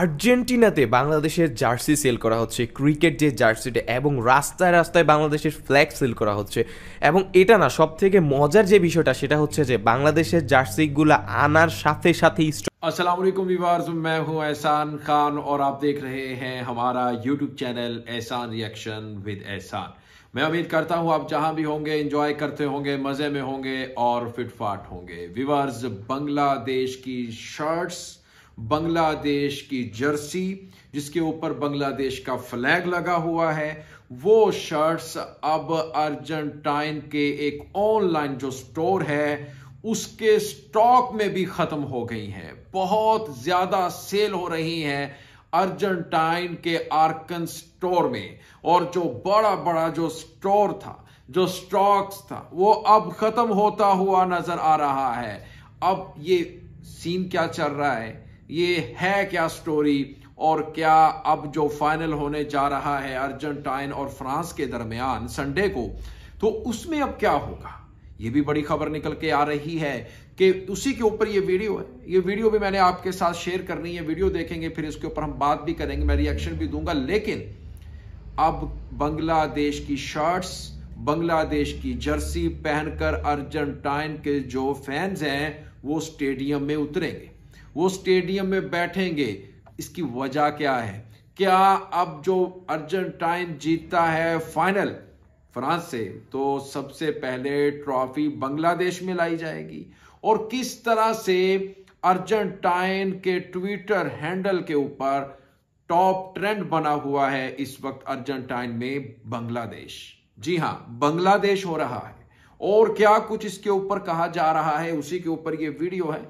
আর্জেন্টিনাতে বাংলাদেশের jersey sell করা হচ্ছে ক্রিকেট যে জার্সিটা এবং রাস্তায় রাস্তায় বাংলাদেশের ফ্ল্যাগ সেল করা হচ্ছে এবং এটা না সব থেকে মজার যে বিষয়টা সেটা হচ্ছে যে বাংলাদেশের জার্সিগুলো আনার সাথে সাথে আসসালামু আলাইকুম ভিউয়ার্স मैं हूं एहसान खान और आप देख रहे हैं हमारा YouTube channel Ehsan reaction with Ehsan मैं उम्मीद करता हूं आप जहां भी होंगे एंजॉय करते होंगे मजे में होंगे और फिट फाट बांग्लादेश की जर्सी जिसके ऊपर बांग्लादेश का फ्लैग लगा हुआ है वो शर्ट्स अब अर्जेंटाइन के एक ऑनलाइन जो स्टोर है उसके स्टॉक में भी खत्म हो गई हैं बहुत ज्यादा सेल हो रही हैं अर्जेंटाइन के आर्कन स्टोर में और जो बड़ा बड़ा जो स्टोर था जो स्टॉक्स था वो अब खत्म होता हुआ नजर आ रहा है अब ये सीन क्या चल रहा है ये है क्या स्टोरी और क्या अब जो फाइनल होने जा रहा है अर्जेंटाइन और फ्रांस के दरमियान संडे को तो उसमें अब क्या होगा ये भी बड़ी खबर निकल के आ रही है कि उसी के ऊपर ये वीडियो है ये वीडियो भी मैंने आपके साथ शेयर करनी है वीडियो देखेंगे फिर इसके ऊपर हम बात भी करेंगे मैं रिएक्शन भी दूंगा लेकिन अब बांग्लादेश की शर्ट्स बांग्लादेश की जर्सी पहनकर अर्जेंटाइन के जो फैंस हैं वो स्टेडियम में उतरेंगे वो स्टेडियम में बैठेंगे इसकी वजह क्या है क्या अब जो अर्जेंटाइन जीतता है फाइनल फ्रांस से तो सबसे पहले ट्रॉफी बांग्लादेश में लाई जाएगी और किस तरह से अर्जेंटाइन के ट्विटर हैंडल के ऊपर टॉप ट्रेंड बना हुआ है इस वक्त अर्जेंटाइन में बांग्लादेश जी हां बांग्लादेश हो रहा है और क्या कुछ इसके ऊपर कहा जा रहा है उसी के ऊपर ये वीडियो है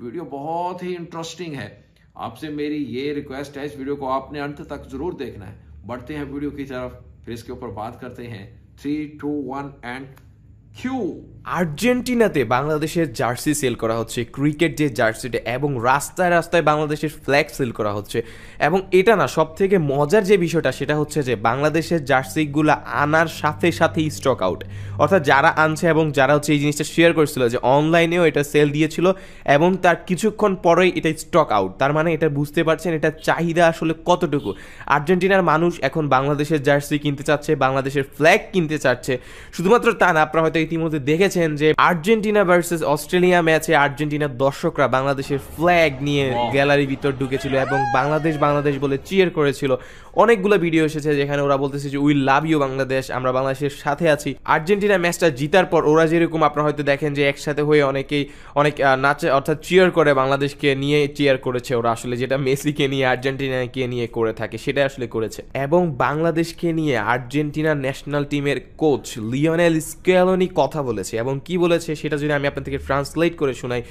वीडियो बहुत ही इंटरेस्टिंग है आपसे मेरी ये रिक्वेस्ट है इस वीडियो को आपने अंत तक जरूर देखना है बढ़ते हैं वीडियो की तरफ फिर इसके ऊपर बात करते हैं थ्री टू वन एंड কিউ আর্জেন্টিনাতে বাংলাদেশের জার্সি সেল করা হচ্ছে ক্রিকেট যে জার্সিটা এবং রাস্তায় রাস্তায় বাংলাদেশের ফ্ল্যাগ সেল করা হচ্ছে এবং এটা না সব থেকে মজার যে বিষয়টা সেটা হচ্ছে যে বাংলাদেশের জার্সিগুলো আনার সাথে সাথেই স্টক আউট অর্থাৎ যারা আনছে এবং যারা হচ্ছে এই জিনিসটা শেয়ার করেছিল যে অনলাইনেও এটা সেল দিয়েছিল এবং তার কিছুক্ষণ পরেই এটা স্টক আউট তার মানে এটা বুঝতে পারছেন এটা চাহিদা আসলে কতটুকু আর্জেন্টিনার মানুষ এখন বাংলাদেশের জার্সি কিনতে চাচ্ছে বাংলাদেশের ফ্ল্যাগ কিনতে চাচ্ছে শুধুমাত্র তা না আপনারা হয়তো ইতিমধ্যে দেখেছেন যে আর্জেন্টিনা ভার্সেস অস্ট্রেলিয়া ম্যাচে আর্জেন্টিনার দর্শকরা বাংলাদেশের ফ্ল্যাগ নিয়ে গ্যালারি ভিতর ঢুকেছিল এবং বাংলাদেশ বাংলাদেশ বলে চিয়ার করেছিল অনেকগুলো ভিডিও এসেছে যেখানে ওরা বলতেছে যে উই লাভ ইউ বাংলাদেশ আমরা বাংলাদেশের সাথে আছি আর্জেন্টিনা ম্যাচটা জিতার পর ওরা যেরকম আপনারা হয়তো দেখেন যে একসাথে হয়ে অনেকেই অনেক নাচে অর্থাৎ চিয়ার করে বাংলাদেশকে নিয়ে চিয়ার করেছে ওরা আসলে যেটা মেসিকে নিয়ে আর্জেন্টিনাকে নিয়ে করে থাকে সেটা আসলে করেছে এবং বাংলাদেশকে নিয়ে আর্জেন্টিনা ন্যাশনাল টিমের কোচ লিওনেল স্কেলনি কথা বলেছে এবং কি বলেছে সেটা যদি আমি আপনাদেরকে ট্রান্সলেট করে শোনাই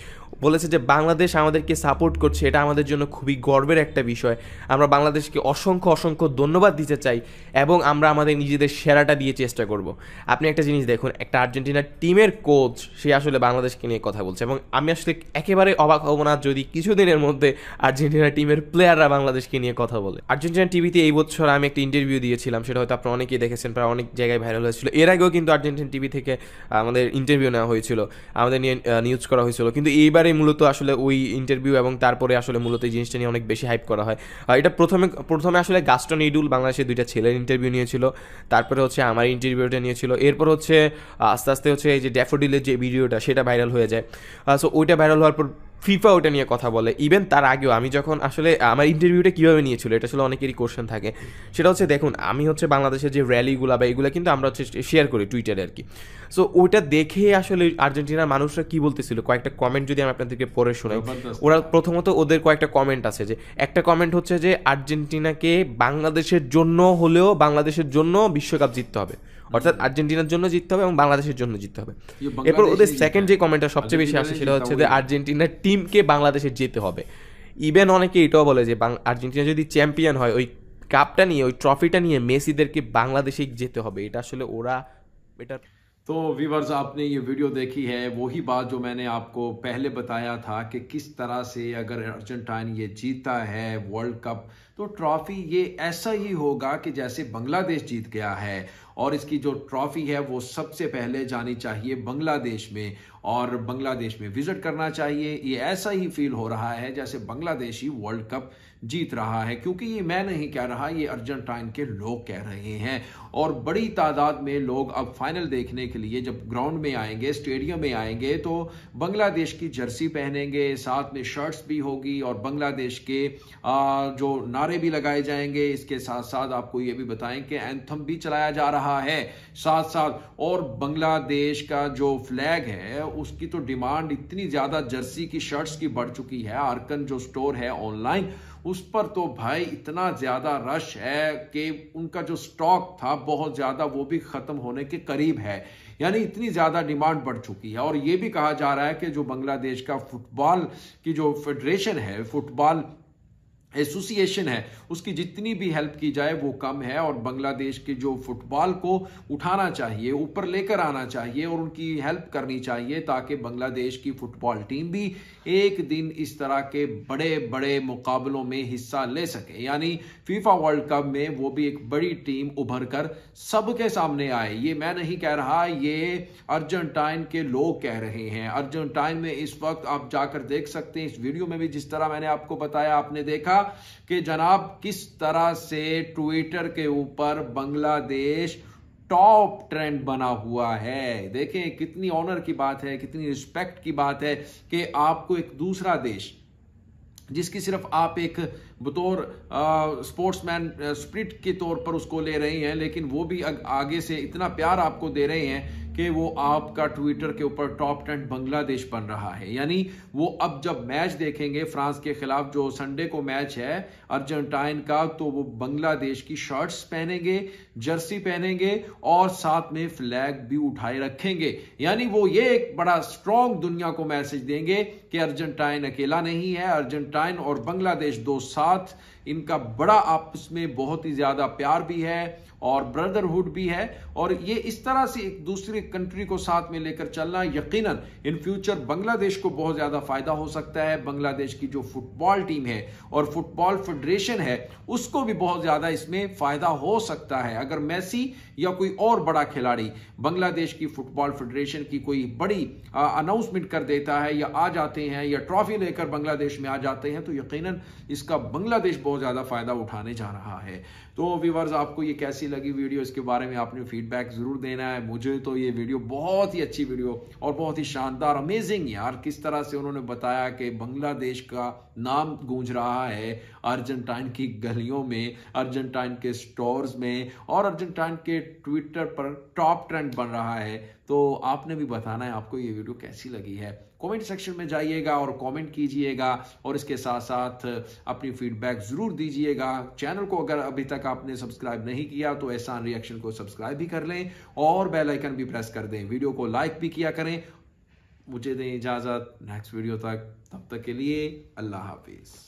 বলেছে যে বাংলাদেশ আমাদেরকে সাপোর্ট করছে এটা আমাদের জন্য খুবই গর্বের একটা বিষয় আমরা বাংলাদেশকে অসংখ্য অসংখ্য ধন্যবাদ দিতে চাই এবং আমরা আমাদের নিজেদের সেরাটা দিয়ে চেষ্টা করব আপনি একটা জিনিস দেখুন একটা আর্জেন্টিনার টিমের কোচ সে আসলে বাংলাদেশকে নিয়ে কথা বলছে এবং আমি আসলে একেবারে অবাক হব না যদি কিছুদিনের মধ্যে আর্জেন্টিনা টিমের প্লেয়াররা বাংলাদেশকে নিয়ে কথা বলে আর্জেন্টিনা টিভিতে এই বছর আমি একটা ইন্টারভিউ দিয়েছিলাম সেটা হয়তো আপনারা অনেকেই দেখেছেন প্রায় অনেক জায়গায় ভাইরাল হয়েছিল এর আগেও কিন্তু আর্জেন্টিনা টিভি থেকে আমাদের ইন্টারভিউ নেওয়া হয়েছিল আমাদের নিয়ে নিউজ করা হয়েছিল কিন্তু এই এইবারে মূলত আসলে ওই ইন্টারভিউ এবং তারপরে আসলে মূলত এই জিনিসটা নিয়ে অনেক বেশি হাইপ করা হয় এটা প্রথমে প্রথমে আসলে গাস্টন ইডুল বাংলাদেশে দুইটা ছেলের ইন্টারভিউ নিয়েছিল তারপরে হচ্ছে আমার ইন্টারভিউটা নিয়েছিল এরপর হচ্ছে আস্তে আস্তে হচ্ছে এই যে ড্যাফোডিলের যে ভিডিওটা সেটা ভাইরাল হয়ে যায় সো ওইটা ভাইরাল হওয়ার পর ফিফা ওটা নিয়ে কথা বলে ইভেন তার আগেও আমি যখন আসলে আমার ইন্টারভিউটা কীভাবে নিয়েছিল এটা আসলে অনেকেরই কোশ্চেন থাকে সেটা হচ্ছে দেখুন আমি হচ্ছে বাংলাদেশের যে র্যালিগুলো বা এগুলো কিন্তু আমরা হচ্ছে শেয়ার করি টুইটারে আর কি সো ওটা দেখে আসলে আর্জেন্টিনার মানুষরা কী বলতেছিল কয়েকটা কমেন্ট যদি আমি আপনাদেরকে পরে শোনাই ওরা প্রথমত ওদের কয়েকটা কমেন্ট আছে যে একটা কমেন্ট হচ্ছে যে আর্জেন্টিনাকে বাংলাদেশের জন্য হলেও বাংলাদেশের জন্য বিশ্বকাপ জিততে হবে অর্থাৎ আর্জেন্টিনার জন্য জিততে হবে এবং বাংলাদেশের জন্য জিততে হবে ইয়ে, এরপর ওদের সেকেন্ড যে কমেন্টটা সবচেয়ে বেশি আসে সেটা হচ্ছে যে আর্জেন্টিনার টিমকে বাংলাদেশের যেতে হবে ইভেন অনেকে এটাও বলে যে আর্জেন্টিনা যদি চ্যাম্পিয়ন হয় ওই কাপটা নিয়ে ওই ট্রফিটা নিয়ে মেসিদেরকে বাংলাদেশে যেতে হবে এটা আসলে ওরা এটা তো ভিভার্স আপনি ये ভিডিও দেখি হ্যাঁ ওই বাত যে मैंने आपको পহলে बताया था कि किस तरह से अगर अर्जेंटाइन ये जीता है वर्ल्ड कप तो ट्रॉफी ये ऐसा ही होगा कि जैसे बांग्लादेश जीत गया है और इसकी जो ट्रॉफी है वो सबसे पहले जानी चाहिए बांग्लादेश में और बांग्लादेश में विजिट करना चाहिए ये ऐसा ही फील हो रहा है जैसे बांग्लादेश ही वर्ल्ड कप जीत रहा है क्योंकि ये मैं नहीं कह रहा ये अर्जेंटाइन के लोग कह रहे हैं और बड़ी तादाद में लोग अब फाइनल देखने के लिए जब ग्राउंड में आएंगे स्टेडियम में आएंगे तो बांग्लादेश की जर्सी पहनेंगे साथ में शर्ट्स भी होगी और बांग्लादेश के जो ना नारे भी लगाए जाएंगे इसके साथ साथ आपको ये भी बताएं कि एंथम भी चलाया जा रहा है साथ साथ और बांग्लादेश का जो फ्लैग है उसकी तो डिमांड इतनी ज़्यादा जर्सी की शर्ट्स की बढ़ चुकी है आर्कन जो स्टोर है ऑनलाइन उस पर तो भाई इतना ज़्यादा रश है कि उनका जो स्टॉक था बहुत ज़्यादा वो भी ख़त्म होने के करीब है यानी इतनी ज़्यादा डिमांड बढ़ चुकी है और ये भी कहा जा रहा है कि जो बांग्लादेश का फुटबॉल की जो फेडरेशन है फुटबॉल एसोसिएशन है उसकी जितनी भी हेल्प की जाए वो कम है और बांग्लादेश के जो फुटबॉल को उठाना चाहिए ऊपर लेकर आना चाहिए और उनकी हेल्प करनी चाहिए ताकि बांग्लादेश की फुटबॉल टीम भी एक दिन इस तरह के बड़े बड़े मुकाबलों में हिस्सा ले सके यानी फीफा वर्ल्ड कप में वो भी एक बड़ी टीम उभर कर सबके सामने आए ये मैं नहीं कह रहा ये अर्जेंटाइन के लोग कह रहे हैं अर्जेंटाइन में इस वक्त आप जाकर देख सकते हैं इस वीडियो में भी जिस तरह मैंने आपको बताया आपने देखा बताया कि जनाब किस तरह से ट्विटर के ऊपर बांग्लादेश टॉप ट्रेंड बना हुआ है देखें कितनी ऑनर की बात है कितनी रिस्पेक्ट की बात है कि आपको एक दूसरा देश जिसकी सिर्फ आप एक बतौर स्पोर्ट्समैन स्प्रिट के तौर पर उसको ले रहे हैं लेकिन वो भी आगे से इतना प्यार आपको दे रहे हैं कि वो आपका ट्विटर के ऊपर टॉप टेन बांग्लादेश बन रहा है यानी वो अब जब मैच देखेंगे फ्रांस के खिलाफ जो संडे को मैच है अर्जेंटाइन का तो वो बांग्लादेश की शर्ट्स पहनेंगे जर्सी पहनेंगे और साथ में फ्लैग भी उठाए रखेंगे यानी वो ये एक बड़ा स्ट्रॉन्ग दुनिया को मैसेज देंगे कि अर्जेंटाइन अकेला नहीं है अर्जेंटाइन और बांग्लादेश दो साथ इनका बड़ा आपस में बहुत ही ज्यादा प्यार भी है और ब्रदरहुड भी है और ये इस तरह से एक दूसरे कंट्री को साथ में लेकर चलना यकीनन इन फ्यूचर बांग्लादेश को बहुत ज़्यादा फायदा हो सकता है बांग्लादेश की जो फुटबॉल टीम है और फुटबॉल फेडरेशन है उसको भी बहुत ज़्यादा इसमें फायदा हो सकता है अगर मैसी या कोई और बड़ा खिलाड़ी बांग्लादेश की फुटबॉल फेडरेशन की कोई बड़ी अनाउंसमेंट कर देता है या आ जाते हैं या ट्रॉफी लेकर बांग्लादेश में आ जाते हैं तो यकीन इसका बांग्लादेश बहुत ज़्यादा फायदा उठाने जा रहा है तो व्यूवर्स आपको ये कैसी कैसी लगी वीडियो इसके बारे में आपने फीडबैक ज़रूर देना है मुझे तो ये वीडियो बहुत ही अच्छी वीडियो और बहुत ही शानदार अमेजिंग यार किस तरह से उन्होंने बताया कि बांग्लादेश का नाम गूंज रहा है अर्जेंटाइन की गलियों में अर्जेंटाइन के स्टोर्स में और अर्जेंटाइन के ट्विटर पर टॉप ट्रेंड बन रहा है तो आपने भी बताना है आपको ये वीडियो कैसी लगी है कमेंट सेक्शन में जाइएगा और कमेंट कीजिएगा और इसके साथ साथ अपनी फीडबैक ज़रूर दीजिएगा चैनल को अगर अभी तक आपने सब्सक्राइब नहीं किया तो एहसान रिएक्शन को सब्सक्राइब भी कर लें और बेल आइकन भी प्रेस कर दें वीडियो को लाइक भी किया करें मुझे दें इजाज़त नेक्स्ट वीडियो तक तब तक के लिए अल्लाह हाफिज़